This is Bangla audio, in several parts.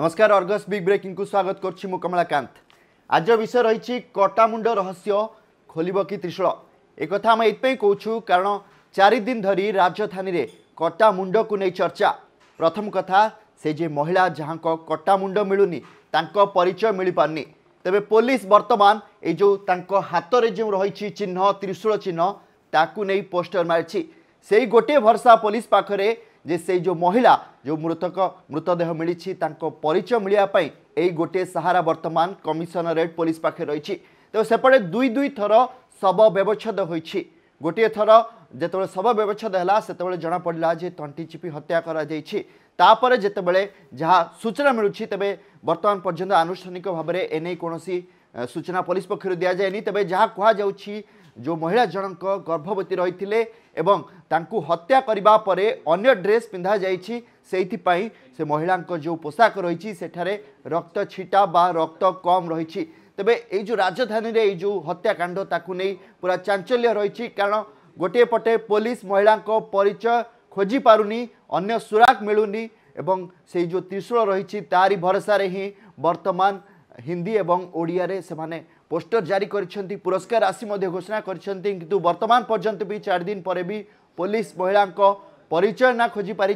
नमस्कार अर्गस बिग ब्रेकिंग को स्वागत करमलाकांत आज विषय रही कटामुंड रहस्य खोल कि त्रिशूल एक आम ये कहूँ कारण चारिदिन धरी राजधानी में कटामुंड को नहीं चर्चा प्रथम कथा से जे महिला जहाँ कटामुंड मिलूनी परिचय मिल पारनी तेज पुलिस बर्तमान ये हाथ में जो रही चिह्न त्रिशूल चिह्न ताकू पोस्टर मार्च से गोटे भरसा पुलिस पाखे ଯେ ସେଇ ଯେଉଁ ମହିଳା ଯେଉଁ ମୃତକ ମୃତଦେହ ମିଳିଛି ତାଙ୍କ ପରିଚୟ ମିଳିବା ପାଇଁ ଏଇ ଗୋଟିଏ ସାହାରା ବର୍ତ୍ତମାନ କମିଶନରେଟ୍ ପୋଲିସ ପାଖରେ ରହିଛି ତେବେ ସେପଟେ ଦୁଇ ଦୁଇ ଥର ଶବ ବ୍ୟବଚ୍ଛେଦ ହୋଇଛି ଗୋଟିଏ ଥର ଯେତେବେଳେ ଶବ ବ୍ୟବଚ୍ଛେଦ ହେଲା ସେତେବେଳେ ଜଣାପଡ଼ିଲା ଯେ ତଣ୍ଟି ଚିପି ହତ୍ୟା କରାଯାଇଛି ତାପରେ ଯେତେବେଳେ ଯାହା ସୂଚନା ମିଳୁଛି ତେବେ ବର୍ତ୍ତମାନ ପର୍ଯ୍ୟନ୍ତ ଆନୁଷ୍ଠାନିକ ଭାବରେ ଏନେଇ କୌଣସି ସୂଚନା ପୋଲିସ ପକ୍ଷରୁ ଦିଆଯାଏନି ତେବେ ଯାହା କୁହାଯାଉଛି ଯେଉଁ ମହିଳା ଜଣଙ୍କ ଗର୍ଭବତୀ ରହିଥିଲେ ଏବଂ ତାଙ୍କୁ ହତ୍ୟା କରିବା ପରେ ଅନ୍ୟ ଡ୍ରେସ୍ ପିନ୍ଧାଯାଇଛି ସେଇଥିପାଇଁ ସେ ମହିଳାଙ୍କ ଯେଉଁ ପୋଷାକ ରହିଛି ସେଠାରେ ରକ୍ତ ଛିଟା ବା ରକ୍ତ କମ୍ ରହିଛି ତେବେ ଏଇ ଯେଉଁ ରାଜଧାନୀରେ ଏଇ ଯେଉଁ ହତ୍ୟାକାଣ୍ଡ ତାକୁ ନେଇ ପୁରା ଚାଞ୍ଚଲ୍ୟ ରହିଛି କାରଣ ଗୋଟିଏ ପଟେ ପୋଲିସ ମହିଳାଙ୍କ ପରିଚୟ ଖୋଜିପାରୁନି ଅନ୍ୟ ସୁରାକ ମିଳୁନି ଏବଂ ସେଇ ଯେଉଁ ତ୍ରିଶୂଳ ରହିଛି ତାରି ଭରସାରେ ହିଁ ବର୍ତ୍ତମାନ ହିନ୍ଦୀ ଏବଂ ଓଡ଼ିଆରେ ସେମାନେ पोस्टर जारी कर पुरस्कार राशि घोषणा करूँ बर्तमान पर्यंत भी चार दिन पर भी पुलिस महिला परिचय ना खोजी पारि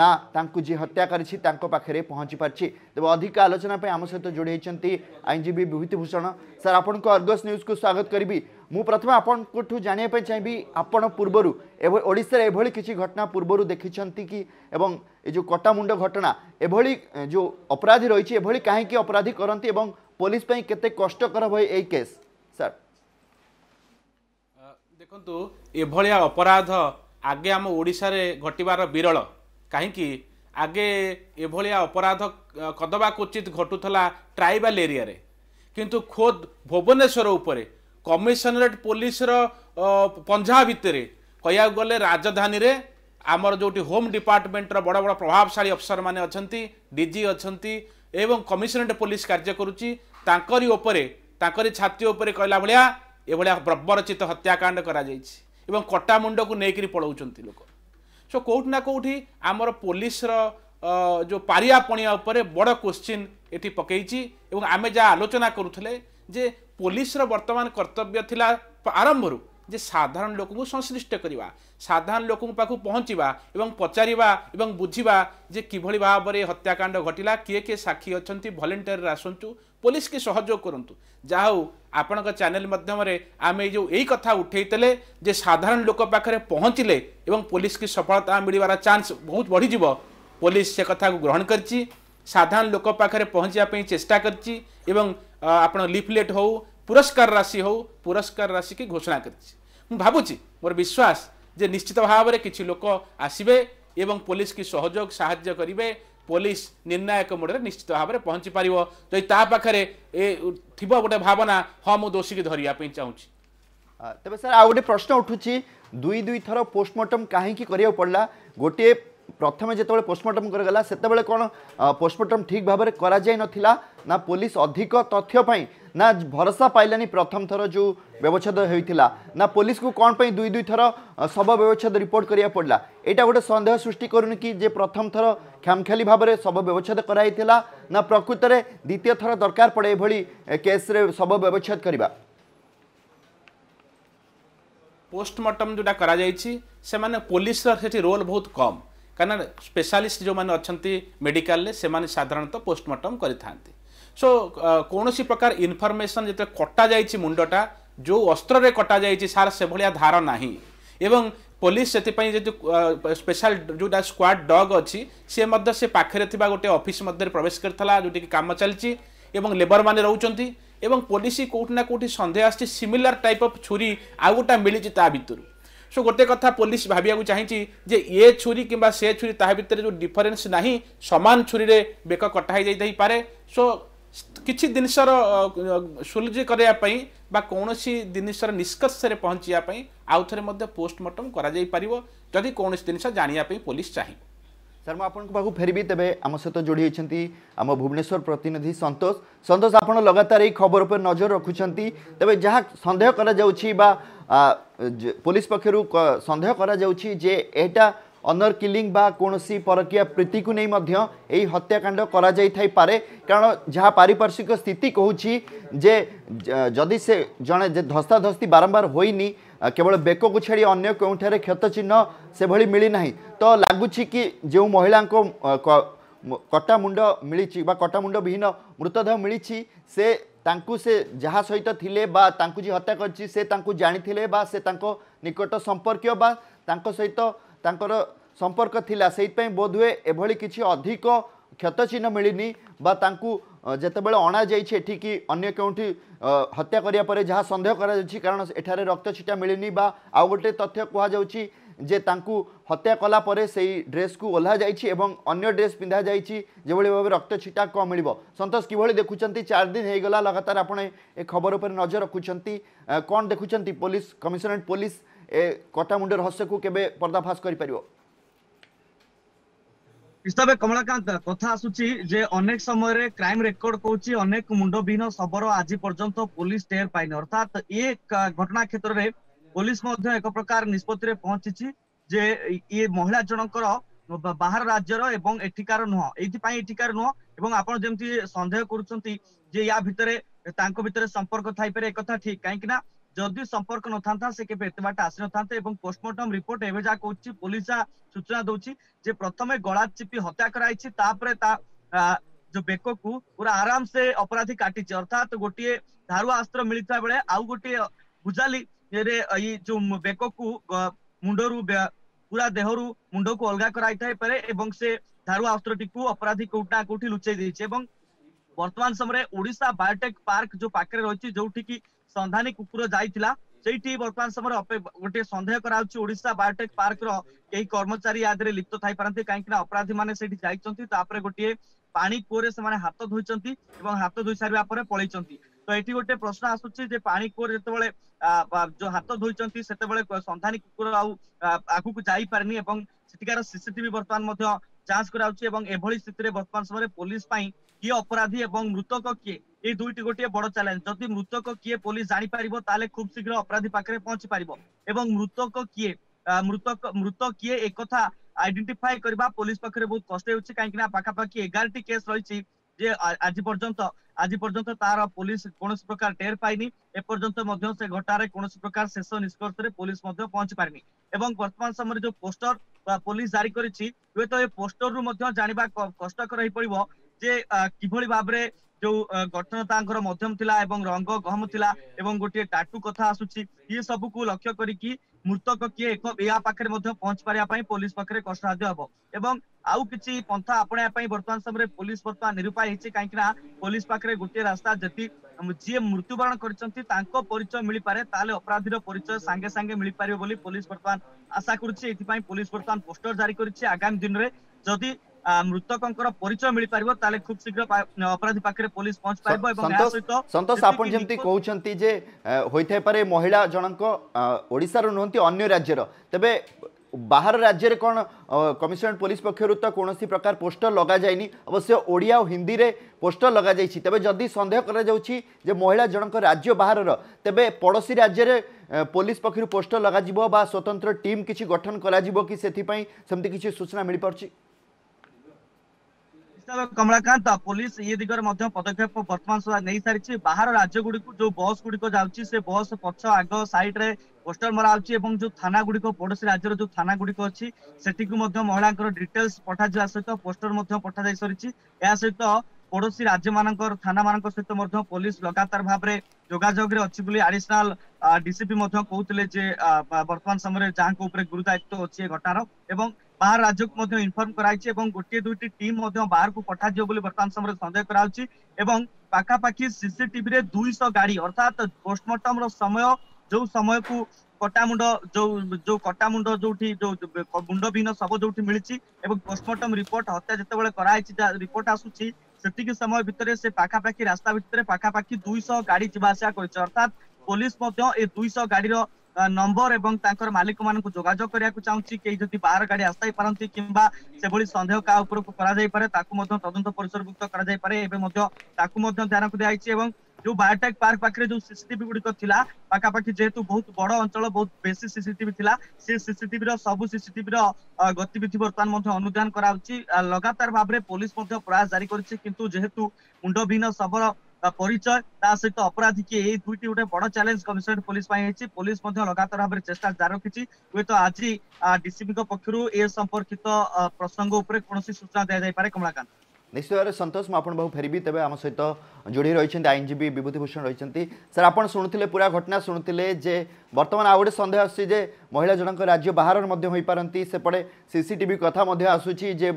ना जी हत्या करें पहुँची पार्टी तेज अधिक आलोचना आम सहित तो जोड़ी आईनजीवी विभूति भूषण सर आपण अर्गस न्यूज को स्वागत करी मु प्रथम आपण जानापी चाहिए आपण पूर्वर ओडार एभली किसी घटना पूर्वर देखी कि जो कटामुंड घटना एभली जो अपराधी रही एभली कहीं अपराधी करती পুলিশ পাই কেতে কষ্টকর হয় এই কেস স্যার দেখন্তু এভাবে অপরাধ আগে আম ওড়িশার ঘটিবার বিরল কাহিকি আগে এভাবে অপরাধ কদবা কোচিত ঘটুলা ট্রাইবাল এরিয়ারে কিন্তু খোদ ভুবনেশ্বর উপরে কমিশনরেট পুলিশর পঞ্ঝা ভিতরে কয়া গলে রাজধানীরে আমার যেটি হোম ডিপার্টমেন্টর বড় বড় প্রভাবশালী অফিসর মানে অনেক ডিজি অনেক এবং কমিশনরেট পুলিশ কার্য করুচি ତାଙ୍କରି ଉପରେ ତାଙ୍କରି ଛାତି ଉପରେ କହିଲା ଭଳିଆ ଏଭଳିଆ ବ୍ରବରଚିତ ହତ୍ୟାକାଣ୍ଡ କରାଯାଇଛି ଏବଂ କଟା ମୁଣ୍ଡକୁ ନେଇକରି ପଳାଉଛନ୍ତି ଲୋକ ସୋ କେଉଁଠି ନା କେଉଁଠି ଆମର ପୋଲିସର ଯେଉଁ ପାରିଆ ପଣିଆ ଉପରେ ବଡ଼ କ୍ୱେଶ୍ଚିନ୍ ଏଠି ପକେଇଛି ଏବଂ ଆମେ ଯାହା ଆଲୋଚନା କରୁଥିଲେ ଯେ ପୋଲିସର ବର୍ତ୍ତମାନ କର୍ତ୍ତବ୍ୟ ଥିଲା ଆରମ୍ଭରୁ ଯେ ସାଧାରଣ ଲୋକଙ୍କୁ ସଂଶ୍ଳିଷ୍ଟ କରିବା ସାଧାରଣ ଲୋକଙ୍କ ପାଖକୁ ପହଞ୍ଚିବା ଏବଂ ପଚାରିବା ଏବଂ ବୁଝିବା ଯେ କିଭଳି ଭାବରେ ହତ୍ୟାକାଣ୍ଡ ଘଟିଲା କିଏ କିଏ ସାକ୍ଷୀ ଅଛନ୍ତି ଭଲେଣ୍ଟିୟର ଆସନ୍ତୁ ପୋଲିସକି ସହଯୋଗ କରନ୍ତୁ ଯାହା ହଉ ଆପଣଙ୍କ ଚ୍ୟାନେଲ ମାଧ୍ୟମରେ ଆମେ ଏଇ ଯେଉଁ ଏଇ କଥା ଉଠାଇଥିଲେ ଯେ ସାଧାରଣ ଲୋକ ପାଖରେ ପହଞ୍ଚିଲେ ଏବଂ ପୋଲିସକି ସଫଳତା ମିଳିବାର ଚାନ୍ସ ବହୁତ ବଢ଼ିଯିବ ପୋଲିସ ସେ କଥାକୁ ଗ୍ରହଣ କରିଛି ସାଧାରଣ ଲୋକ ପାଖରେ ପହଞ୍ଚିବା ପାଇଁ ଚେଷ୍ଟା କରିଛି ଏବଂ ଆପଣ ଲିଫଲେଟ୍ ହେଉ ପୁରସ୍କାର ରାଶି ହେଉ ପୁରସ୍କାର ରାଶିକି ଘୋଷଣା କରିଛି ମୁଁ ଭାବୁଛି ମୋର ବିଶ୍ୱାସ ଯେ ନିଶ୍ଚିତ ଭାବରେ କିଛି ଲୋକ ଆସିବେ ଏବଂ ପୋଲିସକୁ ସହଯୋଗ ସାହାଯ୍ୟ କରିବେ ପୋଲିସ ନିର୍ଣ୍ଣାୟକ ମୋଡ଼ରେ ନିଶ୍ଚିତ ଭାବରେ ପହଞ୍ଚି ପାରିବ ଯଦି ତା ପାଖରେ ଏ ଥିବ ଗୋଟେ ଭାବନା ହଁ ମୁଁ ଦୋଷୀକି ଧରିବା ପାଇଁ ଚାହୁଁଛି ତେବେ ସାର୍ ଆଉ ଗୋଟେ ପ୍ରଶ୍ନ ଉଠୁଛି ଦୁଇ ଦୁଇ ଥର ପୋଷ୍ଟମର୍ଟମ୍ କାହିଁକି କରିବାକୁ ପଡ଼ିଲା ଗୋଟିଏ ପ୍ରଥମେ ଯେତେବେଳେ ପୋଷ୍ଟମର୍ଟମ୍ କରାଗଲା ସେତେବେଳେ କ'ଣ ପୋଷ୍ଟମର୍ଟମ୍ ଠିକ୍ ଭାବରେ କରାଯାଇନଥିଲା ନା ପୋଲିସ ଅଧିକ ତଥ୍ୟ ପାଇଁ না ভরসা পাইলানি প্রথম থর যে ব্যবচ্ছেদ হয়েছিল না পুলিশকে কম পাই দুই দুই থর শব ব্যবচ্ছেদ রিপোর্ট করা পড়া এটা গোটে সন্দেহ সৃষ্টি করুন কি যে প্রথম থর খামখালি ভাবে শব ব্যবচ্ছেদ করা হয়েছিল না প্রকৃতরে দ্বিতীয় থর দরকার পড়ে এভাবে কেস্রে শব ব্যবচ্ছেদ করা পোস্টমর্টম যেটা করা যাইছি সেমানে পুলিশর সেটি রোল বহুত কম কারণ স্পেশালিস্ট যে অনেক মেডিকালে সে সাধারণত পোস্টমর্টম করে থাকে সো কৌশি প্রকার ইনফরমেসন যেতে কটা যাই মুন্ডটা যে অস্ত্রে কটা যাই সার সেভাবে ধার না এবং ପୋଲିସ ସେଥିପାଇଁ ଯେହେତୁ ସ୍ପେଶାଲ ଯେଉଁଟା ସ୍କ୍ୱାଡ଼ ଡଗ୍ ଅଛି ସିଏ ମଧ୍ୟ ସେ ପାଖରେ ଥିବା ଗୋଟେ ଅଫିସ୍ ମଧ୍ୟରେ ପ୍ରବେଶ କରିଥିଲା ଯେଉଁଠିକି କାମ ଚାଲିଛି ଏବଂ ଲେବରମାନେ ରହୁଛନ୍ତି ଏବଂ ପୋଲିସ କେଉଁଠି ନା କେଉଁଠି ସନ୍ଦେହ ଆସିଛି ସିମିଲାର ଟାଇପ୍ ଅଫ୍ ଛୁରୀ ଆଉ ଗୋଟା ମିଳିଛି ତା ଭିତରୁ ସୋ ଗୋଟେ କଥା ପୋଲିସ ଭାବିବାକୁ ଚାହିଁଛି ଯେ ଏ ଛୁରୀ କିମ୍ବା ସେ ଛୁରୀ ତାହା ଭିତରେ ଯେଉଁ ଡିଫରେନ୍ସ ନାହିଁ ସମାନ ଛୁରୀରେ ବେକ କଟା ହେଇଯାଇଥାଇପାରେ ସୋ କିଛି ଜିନିଷର ସୁଲଜି କରିବା ପାଇଁ ବା କୌଣସି ଜିନିଷର ନିଷ୍କର୍ଷରେ ପହଞ୍ଚିବା ପାଇଁ ଆଉ ଥରେ ମଧ୍ୟ ପୋଷ୍ଟମର୍ଟମ୍ କରାଯାଇପାରିବ ଯଦି କୌଣସି ଜିନିଷ ଜାଣିବା ପାଇଁ ପୋଲିସ ଚାହିଁବ ସାର୍ ମୁଁ ଆପଣଙ୍କ ପାଖକୁ ଫେରିବି ତେବେ ଆମ ସହିତ ଯୋଡ଼ି ହୋଇଛନ୍ତି ଆମ ଭୁବନେଶ୍ୱର ପ୍ରତିନିଧି ସନ୍ତୋଷ ସନ୍ତୋଷ ଆପଣ ଲଗାତାର ଏହି ଖବର ଉପରେ ନଜର ରଖୁଛନ୍ତି ତେବେ ଯାହା ସନ୍ଦେହ କରାଯାଉଛି ବା ପୋଲିସ ପକ୍ଷରୁ ସନ୍ଦେହ କରାଯାଉଛି ଯେ ଏଇଟା অনর কিলিং বা কৌশি পরকীয়া প্রীতিকু নেই মধ্য এই হত্যাকাণ্ড করা যাই থাই পারে কারণ যা পারিপার্শ্বিক স্থিতি কুচি যে যদি সে জনে যে ধস্তাধস্তি বারম্বার হইনি কেবল বেককু ছাড়ি অন্য কেউঠার ক্ষতচিহ্ন সেভাবে মিলি না তো লাগুছি কি যে মহিলা কটা মুন্ড মিলিছি বা কটা মুন্ড বিহীন মৃতদেহ মিলিছি সে ତାଙ୍କୁ ସେ ଯାହା ସହିତ বা ବା ତାଙ୍କୁ হত্যা ହତ୍ୟା সে ସେ ତାଙ୍କୁ ଜାଣିଥିଲେ ବା ସେ ତାଙ୍କ ନିକଟ ସମ୍ପର୍କୀୟ ବା ତାଙ୍କ ସହିତ ତାଙ୍କର ସମ୍ପର୍କ ଥିଲା ସେଇଥିପାଇଁ ବୋଧହୁଏ ଏଭଳି କିଛି ଅଧିକ କ୍ଷତଚିହ୍ନ ମିଳିନି ବା ତାଙ୍କୁ ଯେତେବେଳେ ଅଣାଯାଇଛି ଏଠିକି ଅନ୍ୟ କେଉଁଠି ହତ୍ୟା କରିବା ପରେ ଯାହା ସନ୍ଦେହ କରାଯାଉଛି କାରଣ ଏଠାରେ ରକ୍ତ ଛିଟା ମିଳିନି ବା ଆଉ ଗୋଟେ ତଥ୍ୟ କୁହାଯାଉଛି ଯେ ତାଙ୍କୁ ହତ୍ୟା କଲା ପରେ ସେଇ ଡ୍ରେସ୍କୁ ଓହ୍ଲା ଯାଇଛି ଏବଂ ଅନ୍ୟ ଡ୍ରେସ୍ ପିନ୍ଧାଯାଇଛି ଯେଭଳି ଭାବେ ରକ୍ତ ଛିଟା କମ୍ ମିଳିବ ସନ୍ତୋଷ କିଭଳି ଦେଖୁଛନ୍ତି ଚାରି ଦିନ ହେଇଗଲା ଲଗାତାର ଆପଣ ଏ ଖବର ଉପରେ ନଜର ରଖୁଛନ୍ତି କ'ଣ ଦେଖୁଛନ୍ତି ପୋଲିସ କମିଶନରେଟ୍ ପୋଲିସ ଏ କଟା ମୁଣ୍ଡ ରହସ୍ୟକୁ କେବେ ପର୍ଦ୍ଦାଫାସ କରିପାରିବ ହିସାବରେ କମଳାକାନ୍ତ କଥା ଆସୁଛି ଯେ ଅନେକ ସମୟରେ କ୍ରାଇମ ରେକର୍ଡ କହୁଛି ଅନେକ ମୁଣ୍ଡବିହୀନ ଶବର ଆଜି ପର୍ଯ୍ୟନ୍ତ ପୋଲିସ ଟେର ପାଇନି ଅର୍ଥାତ୍ ଏ ଘଟଣା କ୍ଷେତ୍ରରେ ପୋଲିସ ମଧ୍ୟ ଏକ ପ୍ରକାର ନିଷ୍ପତ୍ତିରେ ପହଞ୍ଚିଛି ଯେ ଇଏ ମହିଳା ଜଣଙ୍କର ବାହାର ରାଜ୍ୟର ଏବଂ ଏଠିକାର ନୁହଁ ଏଇଥିପାଇଁ ଏଠିକାର ନୁହଁ ଏବଂ ଆପଣ ଯେମିତି ସନ୍ଦେହ କରୁଛନ୍ତି ଯେ ୟା ଭିତରେ ତାଙ୍କ ଭିତରେ ସମ୍ପର୍କ ଥାଇପାରେ ଏକଥା ଠିକ କାହିଁକି ନା जदि संपर्क नथा से केवे बाट आसी नथा था पोस्टमर्टम रिपोर्ट एवं जहाँ कौन पुलिस जहाँ सूचना दौर प्रथम गला चिपी हत्या कराई जो बेक को पूरा आराम से अपराधी काटी अर्थात तो गोटे धारुआ अस्त्र मिलता बेले आउ गोटे भुजाली ये जो बेक को मुंडरू पूरा देहरु मुंड को अलग कराई थाई एवं से धारुआ अस्त्र टी अपराधी कोटा कौटी लुचाई देछि एवं वर्तमान समय ओडिशा बायोटेक पार्क जो पाखे रही जो ସନ୍ଧାନୀ କୁକୁର ଯାଇଥିଲା ସେଇଠି ବର୍ତ୍ତମାନ ସମୟରେ ଗୋଟିଏ ସନ୍ଦେହ କରାଯାଉଛି ଓଡିଶା ବାୟୋଟେକ୍ ପାର୍କର କେହି କର୍ମଚାରୀ ଆଦିରେ ଲିପ୍ତ ଥାଇପାରନ୍ତି କାହିଁକି ନା ଅପରାଧୀ ମାନେ ସେଇଠି ଯାଇଛନ୍ତି ତାପରେ ଗୋଟିଏ ପାଣି କୂଅରେ ସେମାନେ ହାତ ଧୋଇଛନ୍ତି ଏବଂ ହାତ ଧୋଇ ସାରିବା ପରେ ପଳେଇଛନ୍ତି ତ ଏଠି ଗୋଟେ ପ୍ରଶ୍ନ ଆସୁଛି ଯେ ପାଣି କୂଅରେ ଯେତେବେଳେ ଯୋଉ ହାତ ଧୋଇଛନ୍ତି ସେତେବେଳେ ସନ୍ଧାନୀ କୁକୁର ଆଉ ଆଗକୁ ଯାଇପାରିନି ଏବଂ ସେଠିକାର ସିସିଟିଭି ବର୍ତ୍ତମାନ ମଧ୍ୟ ଯାଞ୍ଚ କରାଯାଉଛି ଏବଂ ଏଭଳି ସ୍ଥିତିରେ ବର୍ତ୍ତମାନ ସମୟରେ ପୋଲିସ ପାଇଁ কিয়ে অপরাধী এবং মৃতক কিয়ে এই দুইটি গোটি বড় চ্যালেঞ্জ যদি মৃতক কিয়ে পুলিশ জাঁপারিব তাহলে খুব শীঘ্র অপরাধী পাখে পৌঁছি পারিব এবং মৃতক কিয়ে মৃতক মৃত কিয়ে একথা আইডেন্টিফাই করা পুলিশ পাখে বহু কষ্ট হচ্ছে কিনা পাখাপাখি এগারটি কেস রয়েছে যে আজ পর্যন্ত আজ পর্যন্ত তার পুলিশ কোণী প্রকার টের পাইনি এপর্যন্ত মধ্য সে ঘটার কোণী প্রকার শেষ নিষ্কর্ষে পুলিশ মধ্যে পৌঁছি পারিনি এবং বর্তমান সময় যে পোস্টর পুলিশ জারি করেছি হুয়েত এই পোস্টর রু মধ্য জাঁয়া কষ্টকর হয়ে পড়ব যে কিভাবে ভাবে ଯୋଉ ଗଠନ ତାଙ୍କର ମଧ୍ୟମ ଥିଲା ଏବଂ ରଙ୍ଗ ଗହମ ଥିଲା ଏବଂ ଗୋଟିଏ ଟାଟୁ କଥା ଆସୁଛି ଇଏ ସବୁକୁ ଲକ୍ଷ୍ୟ କରିକି ମୃତକ କିଏ ଏକ ଏହା ପାଖରେ ମଧ୍ୟ ପହଞ୍ଚି ପାରିବା ପାଇଁ ପୋଲିସ ପାଖରେ କଷ୍ଟସାଧ୍ୟ ହବ ଏବଂ ଆଉ କିଛି ପନ୍ଥା ଆପଣେଇବା ପାଇଁ ବର୍ତ୍ତମାନ ସମୟରେ ପୋଲିସ ବର୍ତ୍ତମାନ ନିରୁପାୟ ହେଇଛି କାହିଁକି ନା ପୋଲିସ ପାଖରେ ଗୋଟିଏ ରାସ୍ତା ଯଦି ଯିଏ ମୃତ୍ୟୁବରଣ କରିଛନ୍ତି ତାଙ୍କ ପରିଚୟ ମିଳିପାରେ ତାହେଲେ ଅପରାଧୀର ପରିଚୟ ସାଙ୍ଗେ ସାଙ୍ଗେ ମିଳିପାରିବ ବୋଲି ପୋଲିସ ବର୍ତ୍ତମାନ ଆଶା କରୁଛି ଏଥିପାଇଁ ପୋଲିସ ବର୍ତ୍ତମାନ ପୋଷ୍ଟର ଜାରି କରିଛି ଆଗାମୀ ଦିନରେ ଯଦି ମୃତକଙ୍କର ପରିଚୟ ମିଳିପାରିବ ତାହେଲେ ଖୁବ ଶୀଘ୍ର ଅପରାଧୀ ପାଖରେ ପୋଲିସ ପହଞ୍ଚି ପାରିବ ଏବଂ ସନ୍ତୋଷ ଆପଣ ଯେମିତି କହୁଛନ୍ତି ଯେ ହୋଇଥାଇପାରେ ମହିଳା ଜଣଙ୍କ ଓଡ଼ିଶାର ନୁହନ୍ତି ଅନ୍ୟ ରାଜ୍ୟର ତେବେ ବାହାର ରାଜ୍ୟରେ କ'ଣ କମିଶନରେଟ୍ ପୋଲିସ ପକ୍ଷରୁ ତ କୌଣସି ପ୍ରକାର ପୋଷ୍ଟର ଲଗାଯାଇନି ଅବଶ୍ୟ ଓଡ଼ିଆ ଓ ହିନ୍ଦୀରେ ପୋଷ୍ଟର ଲଗାଯାଇଛି ତେବେ ଯଦି ସନ୍ଦେହ କରାଯାଉଛି ଯେ ମହିଳା ଜଣଙ୍କ ରାଜ୍ୟ ବାହାରର ତେବେ ପଡ଼ୋଶୀ ରାଜ୍ୟରେ ପୋଲିସ ପକ୍ଷରୁ ପୋଷ୍ଟର ଲଗାଯିବ ବା ସ୍ୱତନ୍ତ୍ର ଟିମ୍ କିଛି ଗଠନ କରାଯିବ କି ସେଥିପାଇଁ ସେମିତି କିଛି ସୂଚନା ମିଳିପାରୁଛି କମଳାକାନ୍ତ ପୋଲିସ ଏ ଦିଗରେ ମଧ୍ୟ ପଦକ୍ଷେପ ବର୍ତ୍ତମାନ ସୁଦ୍ଧା ନେଇସାରିଛି ବାହାର ରାଜ୍ୟ ଗୁଡ଼ିକୁ ଯୋଉ ବସ୍ ଗୁଡ଼ିକ ଯାଉଛି ସେ ବସ୍ ପଛ ଆଗ ସାଇଡ୍ରେ ପୋଷ୍ଟର ମରାଯାଉଛି ଏବଂ ଯୋଉ ଥାନା ଗୁଡ଼ିକ ପଡୋଶୀ ରାଜ୍ୟର ଯୋଉ ଥାନା ଗୁଡ଼ିକ ଅଛି ସେଠିକୁ ମଧ୍ୟ ମହିଳାଙ୍କର ଡିଟେଲ୍ସ ପଠାଯିବା ସହିତ ପୋଷ୍ଟର ମଧ୍ୟ ପଠାଯାଇ ସାରିଛି ଏହା ସହିତ ପଡୋଶୀ ରାଜ୍ୟମାନଙ୍କର ଥାନାମାନଙ୍କ ସହିତ ମଧ୍ୟ ପୋଲିସ ଲଗାତାର ଭାବରେ ଯୋଗାଯୋଗରେ ଅଛି ବୋଲି ଆଡିସନାଲ ଡିସିପି ମଧ୍ୟ କହୁଥିଲେ ଯେ ବର୍ତ୍ତମାନ ସମୟରେ ଯାହାଙ୍କ ଉପରେ ଗୁରୁ ଦାୟିତ୍ୱ ଅଛି ଏ ଘଟଣାର ଏବଂ ବାହାର ରାଜ୍ୟକୁ ମଧ୍ୟ ଇନଫର୍ମ କରାଯାଇଛି ଏବଂ ଗୋଟିଏ ଦୁଇଟି ଟିମ୍ ମଧ୍ୟ ବାହାରକୁ ପଠାଯିବ ବୋଲି ବର୍ତ୍ତମାନ ସମୟରେ ସନ୍ଦେହ କରାଯାଉଛି ଏବଂ ପାଖାପାଖି ସିସିଟିଭିରେ ଦୁଇଶହ ଗାଡି ଅର୍ଥାତ ପୋଷ୍ଟମର୍ଟମର ସମୟ ଯୋଉ ସମୟକୁ କଟାମୁଣ୍ଡ ଯୋଉ ଯୋଉ କଟାମୁଣ୍ଡ ଯୋଉଠି ଯୋଉ ମୁଣ୍ଡବିହୀନ ଶବ ଯୋଉଠି ମିଳିଛି ଏବଂ ପୋଷ୍ଟମର୍ଟମ ରିପୋର୍ଟ ହତ୍ୟା ଯେତେବେଳେ କରାଯାଇଛି ରିପୋର୍ଟ ଆସୁଛି ସେତିକି ସମୟ ଭିତରେ ସେ ପାଖାପାଖି ରାସ୍ତା ଭିତରେ ପାଖାପାଖି ଦୁଇଶହ ଗାଡି ଯିବା ଆସିବା କରିଛି ଅର୍ଥାତ ପୋଲିସ ମଧ୍ୟ ଏ ଦୁଇଶହ ଗାଡିର নম্বর এবং তাঙ্কর মালিক মানুষ যোগাযোগ করা চাহুছি কে যদি বাহার গাড়ি আসতাই পারতি কিংবা সেভাবে সন্দেহ কাহা উপরকু করা যাইপারে তাকে মধ্য তদন্ত পরিসরভুক্ত করা যাইপারে এবে মধ্য তাকে মধ্য ধ্যানকু দিয়াইছি এবং ଯୋଉ ବାୟୋଟେକ୍ ପାର୍କ ପାଖରେ ଯୋଉ ସିସିଟିଭି ଗୁଡିକ ଥିଲା ପାଖାପାଖି ଯେହେତୁ ବହୁତ ବଡ ଅଞ୍ଚଳ ବହୁତ ବେଶୀ ସିସିଟିଭି ଥିଲା ସେ ସିସିଟିଭିର ସବୁ ସିସିଟିଭିର ଗତିବିଧି ବର୍ତ୍ତମାନ ମଧ୍ୟ ଅନୁଧ୍ୟାନ କରାଯାଉଛି ଲଗାତାର ଭାବରେ ପୋଲିସ ମଧ୍ୟ ପ୍ରୟାସ ଜାରି କରିଛି କିନ୍ତୁ ଯେହେତୁ ମୁଣ୍ଡବିହୀନ ଶବର পরিচয় তা সহ অপরাধী কি এই দুইটি গোটে বড় চ্যালেঞ্জ কমিশনারেট পুলিশ পাই হয়েছে পুলিশ মধ্য লগাতার ভাবে চেষ্টা জারি রাখিছি হুয়েত আজ ডিসিপি পক্ষ এ সম্পর্কিত প্রসঙ্গ উপরে কোণী সূচনা দিয়া যাই পারে কমলাকান্ত নিশ্চিত ভাবে সন্তোষ মু আপনার বহু ফেরবি তবে আমার সহ যোড়ি রয়েছেন আইনজীবী বিভূতিভূষণ রয়েছেন স্যার আপনার শুণুলে পুরা ঘটনা শুণুলে যে বর্তমানে আউ গোটে সন্দেহ আসছে যে মহিলা জনক রাজ্য বাহার মধ্যে হয়ে হয়েপারতি সেপটে সিসিটিভি কথা মধ্যে আসুচি যে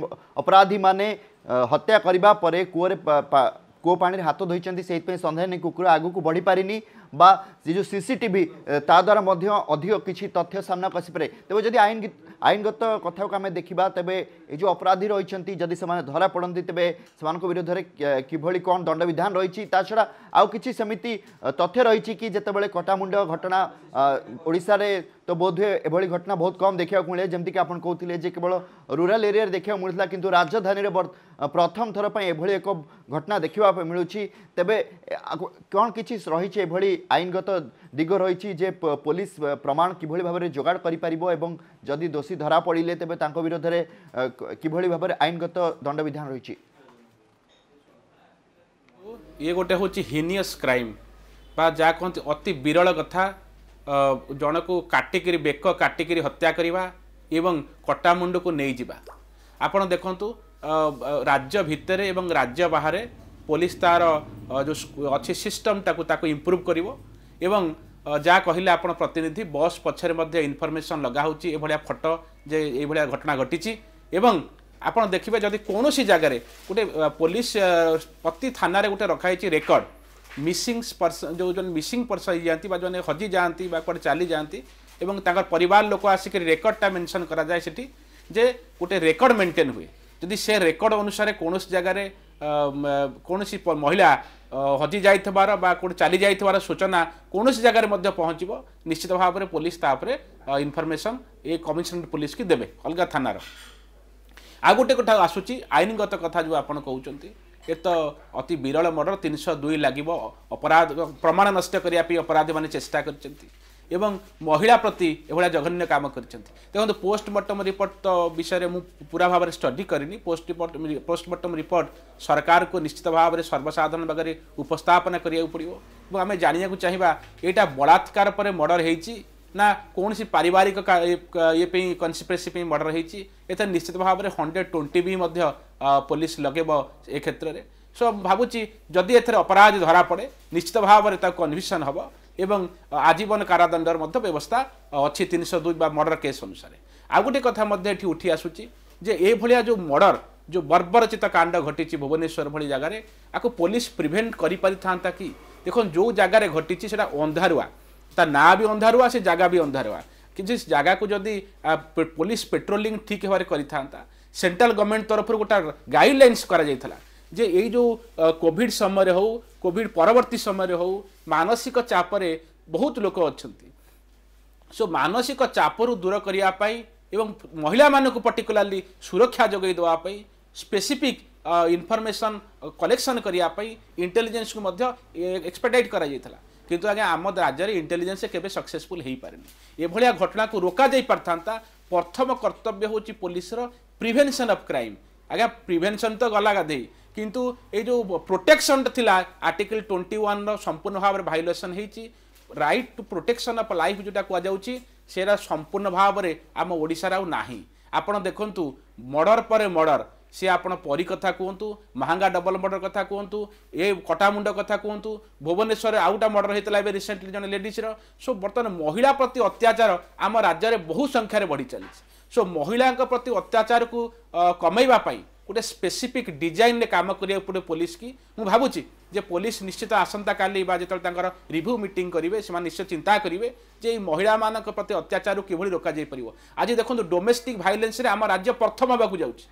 অপরাধী মানে হত্যা করা পরে কুয়োরে କୂଅ ପାଣିରେ ହାତ ଧୋଇଛନ୍ତି ସେଇଥିପାଇଁ ସନ୍ଧ୍ୟାନୀ କୁକୁର ଆଗକୁ ବଢ଼ିପାରିନି ବା ସେ ଯେଉଁ ସିସିଟିଭି ତା ଦ୍ୱାରା ମଧ୍ୟ ଅଧିକ କିଛି ତଥ୍ୟ ସାମ୍ନାକୁ ଆସିପାରେ ତେବେ ଯଦି ଆଇନ ଆଇନଗତ କଥାକୁ ଆମେ ଦେଖିବା ତେବେ ଏ ଯେଉଁ ଅପରାଧୀ ରହିଛନ୍ତି ଯଦି ସେମାନେ ଧରା ପଡ଼ନ୍ତି ତେବେ ସେମାନଙ୍କ ବିରୋଧରେ କିଭଳି କ'ଣ ଦଣ୍ଡବିଧାନ ରହିଛି ତା ଛଡ଼ା ଆଉ କିଛି ସେମିତି ତଥ୍ୟ ରହିଛି କି ଯେତେବେଳେ କଟାମୁଣ୍ଡ ଘଟଣା ଓଡ଼ିଶାରେ তো ବୋଧହୁଏ ଏଭଳି ଘଟଣା ବହୁତ କମ୍ ଦେଖିବାକୁ ମିଳେ ଯେମିତିକି ଆପଣ କହୁଥିଲେ ଯେ କେବଳ ରୁରାଲ ଏରିଆରେ ଦେଖିବାକୁ ମିଳୁଥିଲା କିନ୍ତୁ ରାଜଧାନୀରେ ପ୍ରଥମ ଥର ପାଇଁ ଏଭଳି ଏକ ଘଟଣା ଦେଖିବା ମିଳୁଛି ତେବେ କ'ଣ କିଛି ରହିଛି ଏଭଳି ଆଇନଗତ ଦିଗ ରହିଛି ଯେ ପୋଲିସ ପ୍ରମାଣ କିଭଳି ଭାବରେ ଯୋଗାଡ଼ କରିପାରିବ ଏବଂ ଯଦି ଦୋଷୀ ଧରା ପଡ଼ିଲେ ତେବେ ତାଙ୍କ ବିରୋଧରେ କିଭଳି ଭାବରେ ଆଇନଗତ ଦଣ୍ଡବିଧାନ ରହିଛି ଇଏ ଗୋଟେ ହେଉଛି ହିନିୟସ୍ କ୍ରାଇମ୍ ବା ଯାହା କହନ୍ତି ଅତି ବିରଳ କଥା ଜଣକୁ କାଟିକିରି ବେକ କାଟିକିରି ହତ୍ୟା କରିବା ଏବଂ କଟା ମୁଣ୍ଡକୁ ନେଇଯିବା ଆପଣ ଦେଖନ୍ତୁ ରାଜ୍ୟ ଭିତରେ ଏବଂ ରାଜ୍ୟ ବାହାରେ ପୋଲିସ ତା'ର ଯେଉଁ ଅଛି ସିଷ୍ଟମ୍ ତାକୁ ତାକୁ ଇମ୍ପ୍ରୁଭ୍ କରିବ ଏବଂ ଯାହା କହିଲେ ଆପଣ ପ୍ରତିନିଧି ବସ୍ ପଛରେ ମଧ୍ୟ ଇନଫର୍ମେସନ୍ ଲଗାହେଉଛି ଏଭଳିଆ ଫଟୋ ଯେ ଏଇଭଳିଆ ଘଟଣା ଘଟିଛି ଏବଂ ଆପଣ ଦେଖିବେ ଯଦି କୌଣସି ଜାଗାରେ ଗୋଟେ ପୋଲିସ ପ୍ରତି ଥାନାରେ ଗୋଟେ ରଖାହେଇଛି ରେକର୍ଡ଼ মিসিং যেজন মিসিং পর্সন হয়ে বা যে হজি যাতে বা কুয়াড়ে চালি যাতে এবং তাঁর পরিবার লোক আসিক রেকর্ডটা মেনশন করা যায় সেটি যে গোটে রেকর্ড মেন্টেন হুয়ে যদি সে রেকর্ড অনুসারে কোণী জায়গায় কোণী মহিলা হজি যাই বা কোটি চালি যাই সূচনা কোণী জায়গায় মধ্যে পৌঁছব নিশ্চিত ভাবে পুলিশ তাপরে ইনফরমেসন এ কমিশনারেট পুলিশকে দেবে অলগা থানার ଆଉ ଗୋଟେ କଥା ଆସୁଛି ଆଇନଗତ କଥା ଯେଉଁ ଆପଣ କହୁଛନ୍ତି ଏ ତ ଅତି ବିରଳ ମର୍ଡ଼ର ତିନିଶହ ଦୁଇ ଲାଗିବ ଅପରାଧ ପ୍ରମାଣ ନଷ୍ଟ କରିବା ପାଇଁ ଅପରାଧୀମାନେ ଚେଷ୍ଟା କରିଛନ୍ତି ଏବଂ ମହିଳା ପ୍ରତି ଏଭଳିଆ ଜଘନ୍ୟ କାମ କରିଛନ୍ତି ଦେଖନ୍ତୁ ପୋଷ୍ଟମର୍ଟମ୍ ରିପୋର୍ଟ ବିଷୟରେ ମୁଁ ପୁରା ଭାବରେ ଷ୍ଟଡି କରିନି ପୋଷ୍ଟ ପୋଷ୍ଟମର୍ଟମ୍ ରିପୋର୍ଟ ସରକାରକୁ ନିଶ୍ଚିତ ଭାବରେ ସର୍ବସାଧାରଣ ଭାଗରେ ଉପସ୍ଥାପନା କରିବାକୁ ପଡ଼ିବ ଏବଂ ଆମେ ଜାଣିବାକୁ ଚାହିଁବା ଏଇଟା ବଳାତ୍କାର ପରେ ମର୍ଡ଼ର ହେଇଛି ନା କୌଣସି ପାରିବାରିକ ଇଏ ପାଇଁ କନ୍ସିପ୍ରେସି ପାଇଁ ମର୍ଡ଼ର ହେଇଛି ଏଥିରେ ନିଶ୍ଚିତ ଭାବରେ ହଣ୍ଡ୍ରେଡ଼ ଟ୍ୱେଣ୍ଟି ବି ମଧ୍ୟ ପୋଲିସ ଲଗେଇବ ଏ କ୍ଷେତ୍ରରେ ସୋ ଭାବୁଛି ଯଦି ଏଥିରେ ଅପରାଧ ଧରାପଡ଼େ ନିଶ୍ଚିତ ଭାବରେ ତାକୁ କନଭିକ୍ସନ୍ ହେବ ଏବଂ ଆଜୀବନ କାରାଦଣ୍ଡର ମଧ୍ୟ ବ୍ୟବସ୍ଥା ଅଛି ତିନିଶହ ଦୁଇ ବା ମର୍ଡ଼ର କେସ୍ ଅନୁସାରେ ଆଉ ଗୋଟିଏ କଥା ମଧ୍ୟ ଏଠି ଉଠି ଆସୁଛି ଯେ ଏଭଳିଆ ଯେଉଁ ମର୍ଡ଼ର ଯେଉଁ ବର୍ବରଚିତ କାଣ୍ଡ ଘଟିଛି ଭୁବନେଶ୍ୱର ଭଳି ଜାଗାରେ ଆକୁ ପୋଲିସ ପ୍ରିଭେଣ୍ଟ କରିପାରିଥାନ୍ତା କି ଦେଖନ୍ତୁ ଯେଉଁ ଜାଗାରେ ଘଟିଛି ସେଇଟା ଅନ୍ଧାରୁଆ ତା ନାଁ ବି ଅନ୍ଧାରୁଆ ସେ ଜାଗା ବି ଅନ୍ଧାରୁଆ କିଛି ଜାଗାକୁ ଯଦି ପୋଲିସ ପେଟ୍ରୋଲିଂ ଠିକ୍ ଭାବରେ କରିଥାନ୍ତା सेंट्रल गवर्नमेंट तरफ गोटे गाइडलैंस कर जे ये जो कोविड समय हो कोविड परवर्ती समय हो मानसिक चापरे बहुत लोक अच्छा सो मानसिक चापर दूर करने महिला मानक पर्टिकुलाली सुरक्षा जगे दवापी स्पेसीफिक इनफर्मेसन कलेक्शन करने इंटेलीजेन्स को मध्य एक्सपेडाइट करा कि आज्ञा आम राज्य में इंटेलीजेन्स के सक्सेसफुल पारे ये घटना को रोक जा पार्ता प्रथम कर्तव्य हूँ पुलिस প্রিভেনশন অফ ক্রাইম আজ্ঞা প্রিভেনশন তো গলা গাধেই কিন্তু এই যে প্রোটেকশনটা লা আর্টিকল টোয়েন্টি ওয়ানর সম্পূর্ণ ভাবে ভাইলেসন হয়েছি right to protection of life যেটা কুযাচ্ছে সেটা সম্পূর্ণ ভাবে আমার ওড়শার আউ না আপনার দেখুন মর্ডর পরে মর্ডর সি আপনার পরী কথা কুহতু মাহাঙ্গা ডবল মর্ডর কথা কুহতু এ কটামুন্ড কথা কুহতু ভুবনেশ্বরের আউটা মর্ডর হয়েছিল এবার রিসেন্টলি জন লেডিজর সো বর্তমানে মহিলা প্রতি অত্যাচার আমার রাজ্যের বহু সংখ্যার বড়ি চালিছে সো মহিলাঙ্ক প্রতি অত্যাচারকু কমাইবা পাই গোটে স্পেসিফিক ডিজাইনরে কাম করা পড়ে পুলিশকি মু ভাবুছি যে পুলিশ নিশ্চিত আসন্তকালি বা যেত তাঁর রিভিউ মিটিং করবে সে নিশ্চয় চিন্তা করবে যে এই মহিলা মান প্রতি অত্যাচার কিভাবে রোকাযাই পার আজ দেখুন ডোমেস্টিক ভাইলেন্সরে আমার রাজ্য প্রথম হওয়া যাচ্ছে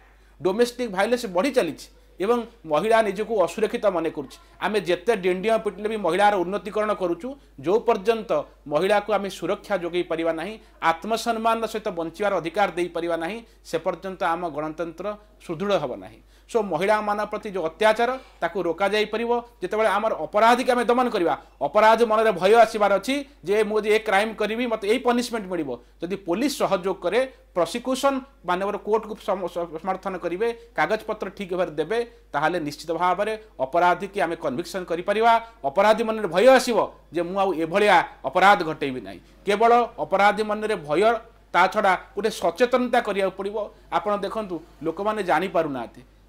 ডোমেস্টিক ভাইলেন্স বড়ি চালছে এবং মহিলা নিজকে অসুরক্ষিত মনে করছে আমি যেতে ডিণ্ডিয় পিটলে বি মহিলার উন্নতিকরণ করুচু যে পর্যন্ত মহিলা আমি সুরক্ষা যোগাই পারিবা না আত্মসম্মান সহ বঞ্চার অধিকার দিয়ে পার না সে পর্যন্ত আম গণতন্ত্র সুদৃঢ় হব না সো মহিলা মান প্রতি যে অত্যাচার তাকে রোকা যাই পারিব যেতবে আমার অপরাধকে আমি দমন করা অপরাধ মনে ভয় আসবার অছি যে মু এ ক্রাইম করি মতো এই পনিশমেন্ট মিলব যদি পুলিশ সহযোগ করে প্রসিকুশন মানবর কোর্টকু সমর্থন করবে কাগজপত্র ঠিক ভাবে দেবে তাহলে নিশ্চিত ভাবে অপরাধীকে আমি কনভিকশন করে পারা অপরাধী মনে ভয় আসব যে মু এভাবে অপরাধ ঘটাইবি না কেবল অপরাধী মনে ভয় তা ছড়া গোটে সচেতনতা করা পড়ব আপনার দেখুন লোক মানে জাঁপার না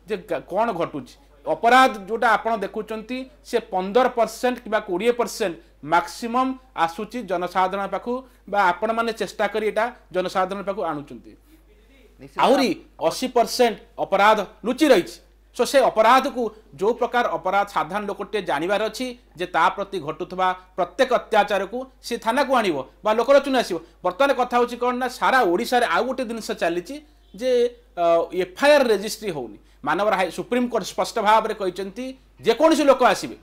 যে কণ ঘটুছি অপরাধ যেটা আপনার দেখুম সে পনের পরসেন্ট কিংবা কোড়িয়ে পরসেন্ট ମ୍ୟାକ୍ସିମମ୍ ଆସୁଛି ଜନସାଧାରଣ ପାଖକୁ ବା ଆପଣମାନେ ଚେଷ୍ଟା କରି ଏଇଟା ଜନସାଧାରଣ ପାଖକୁ ଆଣୁଛନ୍ତି ଆହୁରି ଅଶୀ ପରସେଣ୍ଟ ଅପରାଧ ଲୁଚି ରହିଛି ସୋ ସେ ଅପରାଧକୁ ଯେଉଁ ପ୍ରକାର ଅପରାଧ ସାଧାରଣ ଲୋକଟିଏ ଜାଣିବାର ଅଛି ଯେ ତା ପ୍ରତି ଘଟୁଥିବା ପ୍ରତ୍ୟେକ ଅତ୍ୟାଚାରକୁ ସେ ଥାନାକୁ ଆଣିବ ବା ଲୋକଲୋଚନ ଆସିବ ବର୍ତ୍ତମାନ କଥା ହେଉଛି କ'ଣ ନା ସାରା ଓଡ଼ିଶାରେ ଆଉ ଗୋଟେ ଜିନିଷ ଚାଲିଛି ଯେ ଏଫଆଇଆର୍ ରେଜିଷ୍ଟ୍ରି ହେଉନି ମାନବ ସୁପ୍ରିମକୋର୍ଟ ସ୍ପଷ୍ଟ ଭାବରେ କହିଛନ୍ତି ଯେକୌଣସି ଲୋକ ଆସିବେ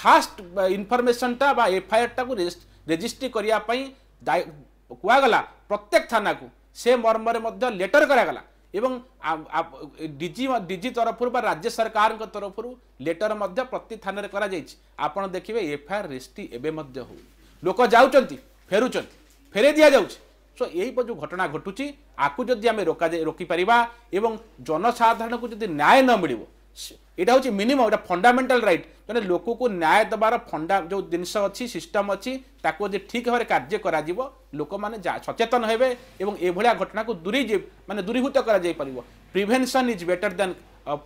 ফাষ্ট ইনফরমেশনটা uh, বা এফআইআরটাকে রেজিষ্ট্রি করা কুহগলা প্রত্যেক থানাকে সে মর্মরে মধ্যে লেটর করাগলা এবং ডিজি ডিজি তরফর বা রাজ্য সরকারଙ୍କ তরফর লেটর মধ্যে প্রতি থানার করা যাইছি আপনার দেখবে এফআইআর রেজিষ্ট্রি এবে মধ্যে হো লোক যাচ্ছেন ফেরুচ্ছেন ফেরে দিয়া যাচ্ছে সো এই যে ঘটনা ঘটুছি আকু যদি আমি রোকা রোকিপার এবং জনসাধারণকে যদি ন্যায় ন মিলব এটা হচ্ছে মিনিমম এটা ফন্ডামেন্টাল রাইট জনে লোককে ন্যায় দেবার ফন্ডা যে জিনিস অছি সিস্টম অছি তাকে যদি ঠিক ভাবে কার্য করা যাব লোক মানে সচেতন হবে এবং এভাবে ঘটনাকে দূরেই মানে দূরীভূত করা যাই পারিব prevention is better than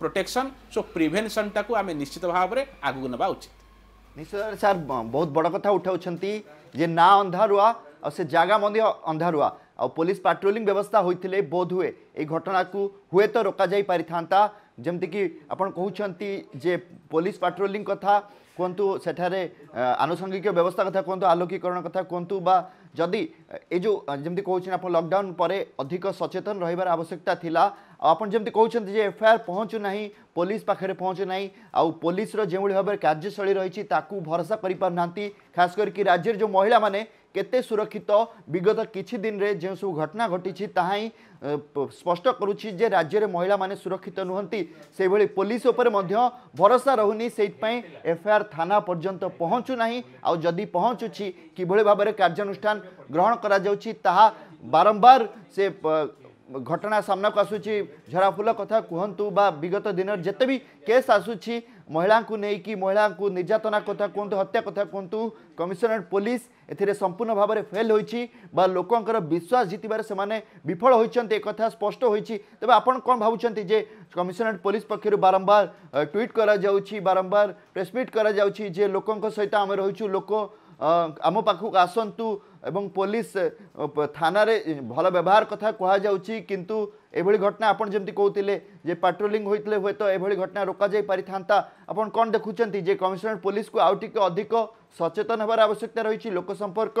protection so প্রিভেনশনটাকে আমি নিশ্চিত ভাবে আগুক নেওয়া উচিত নিশ্চিত স্যার বহুত বড় কথা উঠাউছেন যে না অন্ধারুয়া আর সে ଆଉ ସେ ଜାଗା ମଧ୍ୟ ଅନ୍ଧାରୁଆ ଆଉ ପୋଲିସ ପାଟ୍ରୋଲିଂ ବ୍ୟବସ୍ଥା ହୋଇଥିଲେ ବୋଧ ହୁଏ ଏହି ଘଟଣାକୁ ହୁଏତ ରୋକାଯାଇ ପାରିଥାନ୍ତା ଯେମିତିକି ଆପଣ କହୁଛନ୍ତି ଯେ ପୋଲିସ ପାଟ୍ରୋଲିଂ କଥା କୁହନ୍ତୁ ସେଠାରେ ଆନୁଷଙ୍ଗିକ ବ୍ୟବସ୍ଥା କଥା କୁହନ୍ତୁ ଆଲୋକୀକରଣ କଥା କୁହନ୍ତୁ ବା ଯଦି ଏ ଯେଉଁ ଯେମିତି କହୁଛନ୍ତି ଆପଣ ଲକଡାଉନ୍ ପରେ ଅଧିକ ସଚେତନ ରହିବାର ଆବଶ୍ୟକତା ଥିଲା ଆଉ ଆପଣ ଯେମିତି କହୁଛନ୍ତି ଯେ ଏଫଆଇଆର୍ ପହଞ୍ଚୁ ନାହିଁ ପୋଲିସ ପାଖରେ ପହଞ୍ଚୁ ନାହିଁ ଆଉ ପୋଲିସର ଯେଉଁଭଳି ଭାବରେ କାର୍ଯ୍ୟଶୈଳୀ ରହିଛି ତାକୁ ଭରସା କରିପାରୁନାହାନ୍ତି ଖାସ୍ କରିକି ରାଜ୍ୟରେ ଯେଉଁ ମହିଳାମାନେ କେତେ ସୁରକ୍ଷିତ ବିଗତ କିଛି ଦିନରେ ଯେଉଁ ସବୁ ଘଟଣା ଘଟିଛି ତାହା ହିଁ ସ୍ପଷ୍ଟ କରୁଛି ଯେ ରାଜ୍ୟରେ ମହିଳାମାନେ ସୁରକ୍ଷିତ ନୁହନ୍ତି ସେହିଭଳି ପୋଲିସ ଉପରେ ମଧ୍ୟ ଭରସା ରହୁନି ସେଇଥିପାଇଁ ଏଫଆଇଆର୍ ଥାନା ପର୍ଯ୍ୟନ୍ତ ପହଞ୍ଚୁ ନାହିଁ ଆଉ ଯଦି ପହଞ୍ଚୁଛି କିଭଳି ଭାବରେ କାର୍ଯ୍ୟାନୁଷ୍ଠାନ ଗ୍ରହଣ କରାଯାଉଛି ତାହା ବାରମ୍ବାର ସେ ଘଟଣା ସାମ୍ନାକୁ ଆସୁଛି ଝରାଫୁଲ କଥା କୁହନ୍ତୁ ବା ବିଗତ ଦିନରେ ଯେତେ ବି କେସ୍ ଆସୁଛି ମହିଳାଙ୍କୁ ନେଇକି ମହିଳାଙ୍କୁ ନିର୍ଯାତନା କଥା କୁହନ୍ତୁ ହତ୍ୟା କଥା କୁହନ୍ତୁ କମିଶନରେଟ୍ ପୋଲିସ ଏଥିରେ ସମ୍ପୂର୍ଣ୍ଣ ଭାବରେ ଫେଲ୍ ହୋଇଛି ବା ଲୋକଙ୍କର ବିଶ୍ୱାସ ଜିତିବାରେ ସେମାନେ ବିଫଳ ହୋଇଛନ୍ତି ଏକଥା ସ୍ପଷ୍ଟ ହୋଇଛି ତେବେ ଆପଣ କ'ଣ ଭାବୁଛନ୍ତି ଯେ କମିଶନରେଟ୍ ପୋଲିସ ପକ୍ଷରୁ ବାରମ୍ବାର ଟ୍ୱିଟ୍ କରାଯାଉଛି ବାରମ୍ବାର ପ୍ରେସମିଟ୍ କରାଯାଉଛି ଯେ ଲୋକଙ୍କ ସହିତ ଆମେ ରହିଛୁ ଲୋକ ଆମ ପାଖକୁ ଆସନ୍ତୁ ଏବଂ ପୋଲିସ ଥାନାରେ ଭଲ ବ୍ୟବହାର କଥା କୁହାଯାଉଛି କିନ୍ତୁ এইভাবে ঘটনা আপনার যেমন কৌলে যে পাট্রোলিং হয়েছে হুয়েত এইভাবে ঘটনা রোকাযাই পারিথান্তা আপনার কম দেখুছেন যে কমিশনার পুলিশকে আউ টিকে অধিক সচেতন হবার আবশ্যকতা রয়েছে লোক সম্পর্ক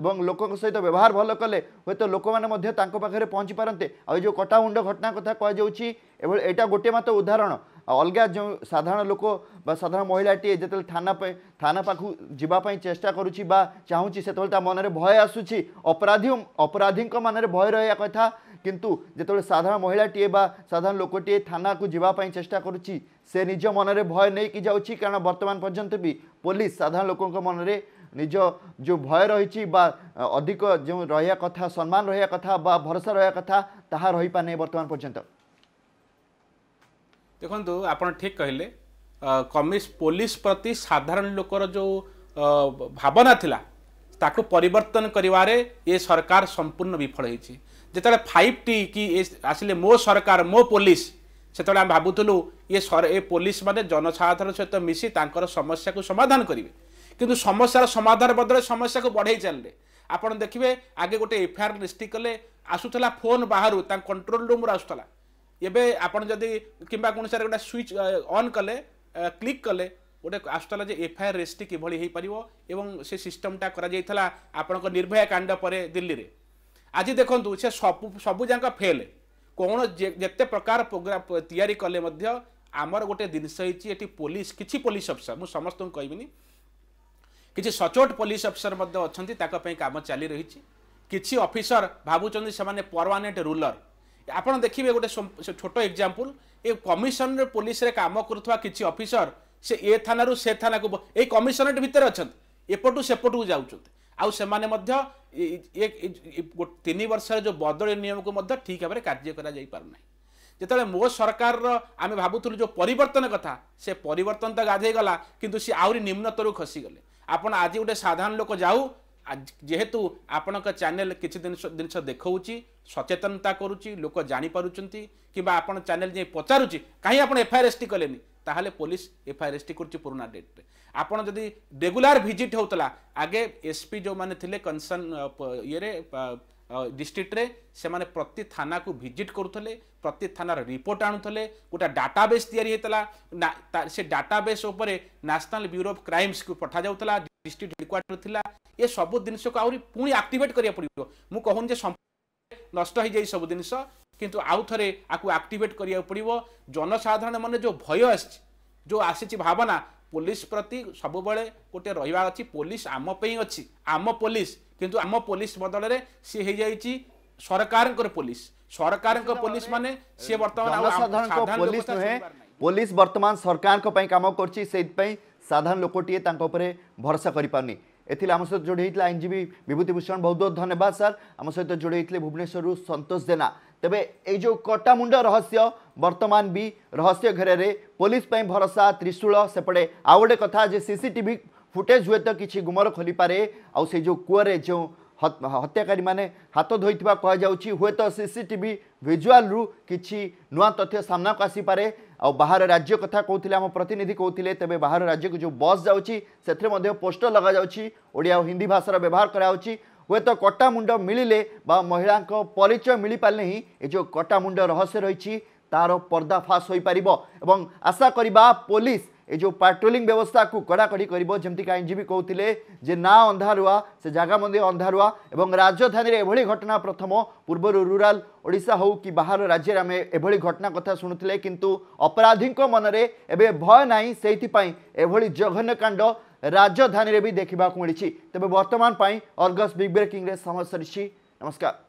এবং লোক সহ ব্যবহার ভালো কলে হুয়েত লোক মানে তাঁর পৌঁছি পারতে আই যে কটাউন্ড ঘটনা কথা কুযাচ্ছি এভাবে এটা গোটে মাত্র উদাহরণ অলগা যে সাধারণ লোক বা সাধারণ মহিলাটি যেত থানা থানা পাখ যা চেষ্টা করুচি বা চাহুচি সেত মনে ভয় আসুচি অপরাধী অপরাধী মানে ভয় রহা কথা কিন্তু যেতবে সাধারণ মহিলাটি বা সাধারণ লোকটিয়ে থানাকে যা চেষ্টা করুচি সে নিজ মনে ভয় নেই যাচ্ছি কারণ বর্তমান পর্যন্ত বি পুলিশ সাধারণ লোক মনে নিজ যে ভয় রয়েছে বা অধিক যে রহা কথা সম্মান রহা কথা বা ভরসা রহা কথা তাহা নেই বর্তমান পর্যন্ত দেখুন আপনার ঠিক কহিলেন কমিশ পুলিশ প্রতি সাধারণ লোকর যে ভাবনা লা তাকে পরিবর্তন করবার এ সরকার সম্পূর্ণ বিফল হয়েছে ଯେତେବେଳେ ଫାଇଭ୍ ଟି କି ଆସିଲେ ମୋ ସରକାର ମୋ ପୋଲିସ ସେତେବେଳେ ଆମେ ଭାବୁଥିଲୁ ଇଏ ଏ ପୋଲିସ ମାନେ ଜନସାଧାରଣ ସହିତ ମିଶି ତାଙ୍କର ସମସ୍ୟାକୁ ସମାଧାନ କରିବେ କିନ୍ତୁ ସମସ୍ୟାର ସମାଧାନ ବଦଳରେ ସମସ୍ୟାକୁ ବଢ଼େଇ ଚାଲିଲେ ଆପଣ ଦେଖିବେ ଆଗେ ଗୋଟେ ଏଫଆଇଆର୍ ଲିଷ୍ଟି କଲେ ଆସୁଥିଲା ଫୋନ୍ ବାହାରୁ ତାଙ୍କ କଣ୍ଟ୍ରୋଲ ରୁମ୍ରୁ ଆସୁଥିଲା ଏବେ ଆପଣ ଯଦି କିମ୍ବା କୌଣସି ଗୋଟେ ସୁଇଚ୍ ଅନ୍ କଲେ କ୍ଲିକ୍ କଲେ ଗୋଟେ ଆସୁଥିଲା ଯେ ଏଫଆଇଆର୍ ରେଜିଷ୍ଟ୍ରି କିଭଳି ହୋଇପାରିବ ଏବଂ ସେ ସିଷ୍ଟମଟା କରାଯାଇଥିଲା ଆପଣଙ୍କ ନିର୍ଭୟା କାଣ୍ଡ ପରେ ଦିଲ୍ଲୀରେ ଆଜି ଦେଖନ୍ତୁ ସେ ସବୁ ସବୁଯାକ ଫେଲ୍ କ'ଣ ଯେତେ ପ୍ରକାର ପ୍ରୋଗ୍ରାମ୍ ତିଆରି କଲେ ମଧ୍ୟ ଆମର ଗୋଟେ ଜିନିଷ ହେଇଛି ଏଠି ପୋଲିସ କିଛି ପୋଲିସ ଅଫିସର ମୁଁ ସମସ୍ତଙ୍କୁ କହିବିନି କିଛି ସଚୋଟ ପୋଲିସ ଅଫିସର ମଧ୍ୟ ଅଛନ୍ତି ତାଙ୍କ ପାଇଁ କାମ ଚାଲି ରହିଛି କିଛି ଅଫିସର ଭାବୁଛନ୍ତି ସେମାନେ ପରମାନେଣ୍ଟ ରୁଲର ଆପଣ ଦେଖିବେ ଗୋଟେ ଛୋଟ ଏକ୍ଜାମ୍ପଲ୍ ଏ କମିଶନରେ ପୋଲିସରେ କାମ କରୁଥିବା କିଛି ଅଫିସର ସେ ଏ ଥାନାରୁ ସେ ଥାନାକୁ ଏଇ କମିଶନରେଟ୍ ଭିତରେ ଅଛନ୍ତି ଏପଟୁ ସେପଟକୁ ଯାଉଛନ୍ତି ଆଉ ସେମାନେ ମଧ୍ୟ ତିନି ବର୍ଷର ଯେଉଁ ବଦଳି ନିୟମକୁ ମଧ୍ୟ ଠିକ୍ ଭାବରେ କାର୍ଯ୍ୟ କରାଯାଇପାରୁନାହିଁ ଯେତେବେଳେ ମୋ ସରକାରର ଆମେ ଭାବୁଥିଲୁ ଯେଉଁ ପରିବର୍ତ୍ତନ କଥା ସେ ପରିବର୍ତ୍ତନ ତ ଗାଧେଇଗଲା କିନ୍ତୁ ସେ ଆହୁରି ନିମ୍ନତରୁ ଖସିଗଲେ ଆପଣ ଆଜି ଗୋଟେ ସାଧାରଣ ଲୋକ ଯାଉ ଯେହେତୁ ଆପଣଙ୍କ ଚ୍ୟାନେଲ କିଛି ଜିନିଷ ଜିନିଷ ଦେଖାଉଛି ସଚେତନତା କରୁଛି ଲୋକ ଜାଣିପାରୁଛନ୍ତି କିମ୍ବା ଆପଣ ଚ୍ୟାନେଲ ଯାଇ ପଚାରୁଛି କାହିଁ ଆପଣ ଏଫଆଇଆର୍ ଏସ୍ ଟି କଲେନି ତାହେଲେ ପୋଲିସ ଏଫଆଇଆର୍ ଏସ୍ ଟି କରୁଛି ପୁରୁଣା ଡେଟ୍ରେ ଆପଣ ଯଦି ରେଗୁଲାର ଭିଜିଟ୍ ହେଉଥିଲା ଆଗେ ଏସ୍ପି ଯେଉଁମାନେ ଥିଲେ କନସର୍ନ ଇଏରେ ଡିଷ୍ଟ୍ରିକ୍ଟରେ ସେମାନେ ପ୍ରତି ଥାନାକୁ ଭିଜିଟ୍ କରୁଥିଲେ ପ୍ରତି ଥାନାର ରିପୋର୍ଟ ଆଣୁଥିଲେ ଗୋଟେ ଡାଟାବେସ୍ ତିଆରି ହେଇଥିଲା ସେ ଡାଟାବେସ୍ ଉପରେ ନ୍ୟାସନାଲ୍ ବ୍ୟୁରୋ ଅଫ୍ କ୍ରାଇମ୍ସକୁ ପଠାଯାଉଥିଲା ଡିଷ୍ଟ୍ରିକ୍ଟ ହେଡ଼କ୍ୱାର୍ଟର ଥିଲା ଏସବୁ ଜିନିଷକୁ ଆହୁରି ପୁଣି ଆକ୍ଟିଭେଟ୍ କରିବାକୁ ପଡ଼ିବ ମୁଁ କହୁନି ଯେ ନଷ୍ଟ ହେଇଯାଇ ସବୁ ଜିନିଷ କିନ୍ତୁ ଆଉ ଥରେ ଆକୁ ଆକ୍ଟିଭେଟ୍ କରିବାକୁ ପଡ଼ିବ ଜନସାଧାରଣ ମାନେ ଯେଉଁ ଭୟ ଆସିଛି ଯେଉଁ ଆସିଛି ଭାବନା ପୋଲିସ ପ୍ରତି ସବୁବେଳେ ଗୋଟେ ରହିବା ଅଛି ପୋଲିସ ଆମ ପାଇଁ ଅଛି ଆମ ପୋଲିସ କିନ୍ତୁ ଆମ ପୋଲିସ ବଦଳରେ ସିଏ ହେଇଯାଇଛି ସରକାରଙ୍କର ପୋଲିସ ସରକାରଙ୍କ ପୋଲିସ ମାନେ ସିଏ ବର୍ତ୍ତମାନ ପୋଲିସ ନୁହେଁ ପୋଲିସ ବର୍ତ୍ତମାନ ସରକାରଙ୍କ ପାଇଁ କାମ କରୁଛି ସେଇଥିପାଇଁ ସାଧାରଣ ଲୋକଟିଏ ତାଙ୍କ ଉପରେ ଭରସା କରିପାରୁନି ଏଥିରେ ଆମ ସହିତ ଯୋଡ଼ି ହେଇଥିଲା ଆଇନଜୀବୀ ବିଭୂତି ଭୂଷଣ ବହୁତ ବହୁତ ଧନ୍ୟବାଦ ସାର୍ ଆମ ସହିତ ଯୋଡ଼ି ହେଇଥିଲେ ଭୁବନେଶ୍ୱରରୁ ସନ୍ତୋଷ ଜେନା ତେବେ ଏଇ ଯେଉଁ କଟାମୁଣ୍ଡ ରହସ୍ୟ ବର୍ତ୍ତମାନ ବି ରହସ୍ୟ ଘେରରେ ପୋଲିସ ପାଇଁ ଭରସା ତ୍ରିଶୂଳ ସେପଟେ ଆଉ ଗୋଟେ କଥା ଯେ ସିସିଟିଭି ଫୁଟେଜ ହୁଏତ କିଛି ଗୁମର ଖୋଲିପାରେ ଆଉ ସେ ଯେଉଁ କୂଅରେ ଯେଉଁ ହତ୍ୟାକାରୀମାନେ ହାତ ଧୋଇଥିବା କୁହାଯାଉଛି ହୁଏତ ସିସିଟିଭି ଭିଜୁଆଲ୍ରୁ କିଛି ନୂଆ ତଥ୍ୟ ସାମ୍ନାକୁ ଆସିପାରେ ଆଉ ବାହାର ରାଜ୍ୟ କଥା କହୁଥିଲେ ଆମ ପ୍ରତିନିଧି କହୁଥିଲେ ତେବେ ବାହାର ରାଜ୍ୟକୁ ଯେଉଁ ବସ୍ ଯାଉଛି ସେଥିରେ ମଧ୍ୟ ପୋଷ୍ଟର ଲଗାଯାଉଛି ଓଡ଼ିଆ ଓ ହିନ୍ଦୀ ଭାଷାର ବ୍ୟବହାର କରାଯାଉଛି ହୁଏତ କଟାମୁଣ୍ଡ ମିଳିଲେ ବା ମହିଳାଙ୍କ ପରିଚୟ ମିଳିପାରିଲେ ହିଁ ଏ ଯେଉଁ କଟାମୁଣ୍ଡ ରହସ୍ୟ ରହିଛି ତାର ପର୍ଦ୍ଦାଫାଶ ହୋଇପାରିବ ଏବଂ ଆଶା କରିବା ପୋଲିସ ଏ ଯେଉଁ ପାଟ୍ରୋଲିଂ ବ୍ୟବସ୍ଥାକୁ କଡ଼ାକଡ଼ି କରିବ ଯେମିତିକି ଆଇନଜୀବୀ କହୁଥିଲେ ଯେ ନା ଅନ୍ଧାରୁଆ ସେ ଜାଗା ମଧ୍ୟ ଅନ୍ଧାରୁଆ ଏବଂ ରାଜଧାନୀରେ ଏଭଳି ଘଟଣା ପ୍ରଥମ ପୂର୍ବରୁ ରୁରାଲ ଓଡ଼ିଶା ହେଉ କି ବାହାର ରାଜ୍ୟରେ ଆମେ ଏଭଳି ଘଟଣା କଥା ଶୁଣୁଥିଲେ କିନ୍ତୁ ଅପରାଧୀଙ୍କ ମନରେ ଏବେ ଭୟ ନାହିଁ ସେଇଥିପାଇଁ ଏଭଳି ଜଘନ୍ୟକାଣ୍ଡ राजधानी भी देखा मिली तेज वर्तमान अर्गस बिग ब्रेकिंग समय सरी नमस्कार